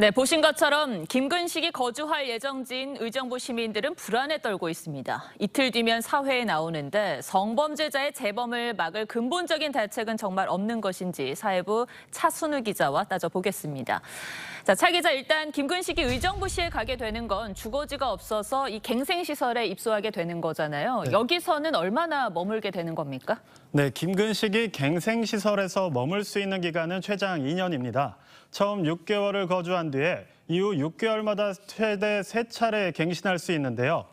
네, 보신 것처럼 김근식이 거주할 예정지인 의정부 시민들은 불안에 떨고 있습니다. 이틀 뒤면 사회에 나오는데 성범죄자의 재범을 막을 근본적인 대책은 정말 없는 것인지 사회부 차순우 기자와 따져보겠습니다. 자, 차 기자 일단 김근식이 의정부시에 가게 되는 건 주거지가 없어서 이 갱생시설에 입소하게 되는 거잖아요. 네. 여기서는 얼마나 머물게 되는 겁니까? 네, 김근식이 갱생시설에서 머물 수 있는 기간은 최장 2년입니다. 처음 6개월을 거주한 뒤에 이후 6개월마다 최대 3차례 갱신할 수 있는데요.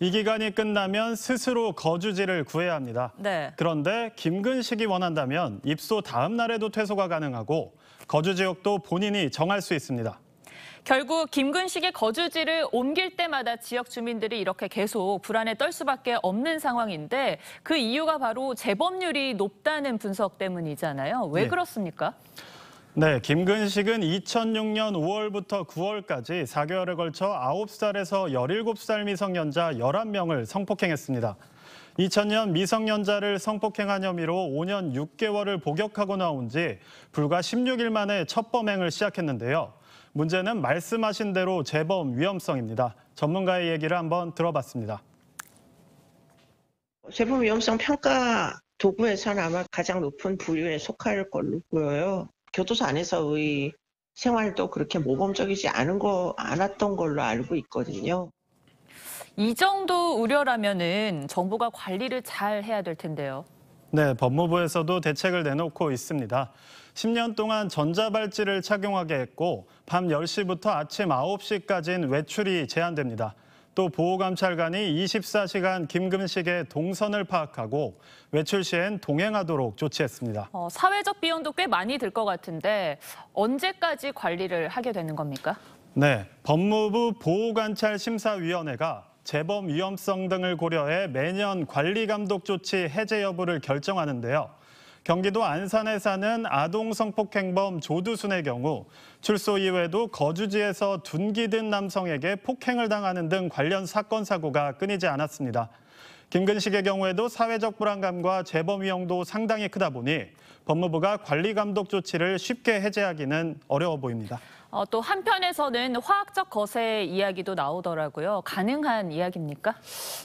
이 기간이 끝나면 스스로 거주지를 구해야 합니다. 네. 그런데 김근식이 원한다면 입소 다음 날에도 퇴소가 가능하고 거주 지역도 본인이 정할 수 있습니다. 결국 김근식의 거주지를 옮길 때마다 지역 주민들이 이렇게 계속 불안에 떨 수밖에 없는 상황인데 그 이유가 바로 재범률이 높다는 분석 때문이잖아요. 왜 네. 그렇습니까? 네, 김근식은 2006년 5월부터 9월까지 4개월에 걸쳐 9살에서 17살 미성년자 11명을 성폭행했습니다. 2000년 미성년자를 성폭행한 혐의로 5년 6개월을 복역하고 나온 지 불과 16일 만에 첫 범행을 시작했는데요. 문제는 말씀하신 대로 재범 위험성입니다. 전문가의 얘기를 한번 들어봤습니다. 재범 위험성 평가 도구에서는 아마 가장 높은 부류에 속할 걸로 보여요. 교도소 안에서의 생활도 그렇게 모범적이지 않은 거 않았던 걸로 알고 있거든요. 이 정도 우려라면은 정부가 관리를 잘 해야 될 텐데요. 네, 법무부에서도 대책을 내놓고 있습니다. 10년 동안 전자발찌를 착용하게 했고 밤 10시부터 아침 9시까지는 외출이 제한됩니다. 또 보호감찰관이 24시간 김금식의 동선을 파악하고 외출 시엔 동행하도록 조치했습니다. 어, 사회적 비용도 꽤 많이 들 것 같은데 언제까지 관리를 하게 되는 겁니까? 네, 법무부 보호관찰심사위원회가 재범 위험성 등을 고려해 매년 관리감독 조치 해제 여부를 결정하는데요. 경기도 안산에 사는 아동 성폭행범 조두순의 경우 출소 이후에도 거주지에서 둔기 든 남성에게 폭행을 당하는 등 관련 사건 사고가 끊이지 않았습니다. 김근식의 경우에도 사회적 불안감과 재범 위험도 상당히 크다 보니 법무부가 관리 감독 조치를 쉽게 해제하기는 어려워 보입니다. 어, 또 한편에서는 화학적 거세 이야기도 나오더라고요. 가능한 이야기입니까?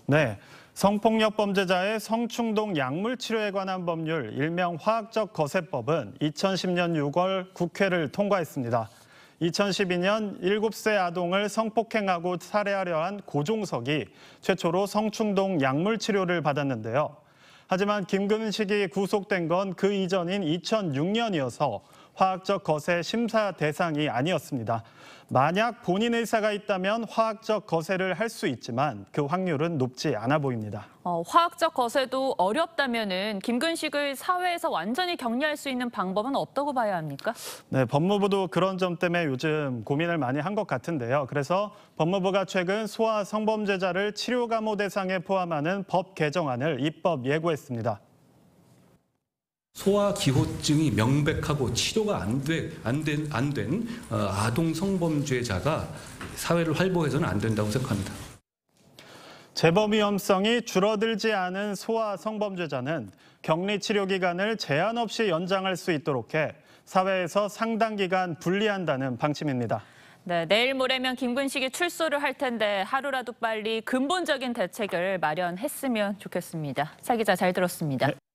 네. 성폭력 범죄자의 성충동 약물 치료에 관한 법률, 일명 화학적 거세법은 2010년 6월 국회를 통과했습니다. 2012년 7세 아동을 성폭행하고 살해하려 한 고종석이 최초로 성충동 약물 치료를 받았는데요. 하지만 김근식이 구속된 건 그 이전인 2006년이어서 화학적 거세 심사 대상이 아니었습니다. 만약 본인 의사가 있다면 화학적 거세를 할 수 있지만 그 확률은 높지 않아 보입니다. 어, 화학적 거세도 어렵다면은 김근식을 사회에서 완전히 격리할 수 있는 방법은 없다고 봐야 합니까? 네, 법무부도 그런 점 때문에 요즘 고민을 많이 한 것 같은데요. 그래서 법무부가 최근 소아 성범죄자를 치료 감호 대상에 포함하는 법 개정안을 입법 예고했습니다. 소아 기호증이 명백하고 치료가 안된안된 어, 아동 성범죄자가 사회를 활보해서는 안 된다고 생각합니다. 재범 위험성이 줄어들지 않은 소아 성범죄자는 격리 치료 기간을 제한 없이 연장할 수 있도록 해 사회에서 상당 기간 분리한다는 방침입니다. 네, 내일 모레면 김근식이 출소를 할 텐데 하루라도 빨리 근본적인 대책을 마련했으면 좋겠습니다. 사 기자 잘 들었습니다. 네.